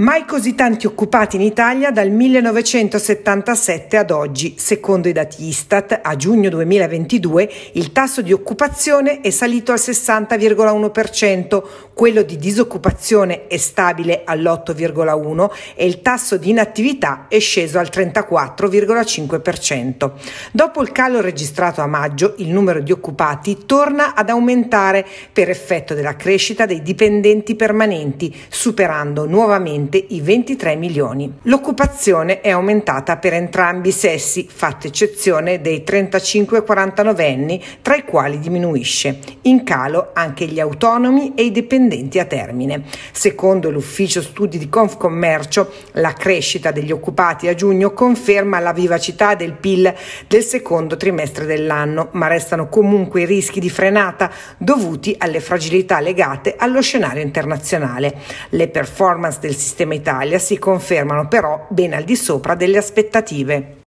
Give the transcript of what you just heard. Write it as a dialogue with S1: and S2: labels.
S1: Mai così tanti occupati in Italia dal 1977 ad oggi. Secondo i dati Istat, a giugno 2022 il tasso di occupazione è salito al 60,1%, quello di disoccupazione è stabile all'8,1% e il tasso di inattività è sceso al 34,5%. Dopo il calo registrato a maggio, il numero di occupati torna ad aumentare per effetto della crescita dei dipendenti permanenti, superando nuovamente complessivamente i 23 milioni. L'occupazione è aumentata per entrambi i sessi, fatta eccezione dei 35-49 anni, tra i quali diminuisce. In calo anche gli autonomi e i dipendenti a termine. Secondo l'ufficio studi di Confcommercio, la crescita degli occupati a giugno conferma la vivacità del PIL del secondo trimestre dell'anno, ma restano comunque i rischi di frenata dovuti alle fragilità legate allo scenario internazionale. Le performance del sistema Sistema Italia si confermano però ben al di sopra delle aspettative.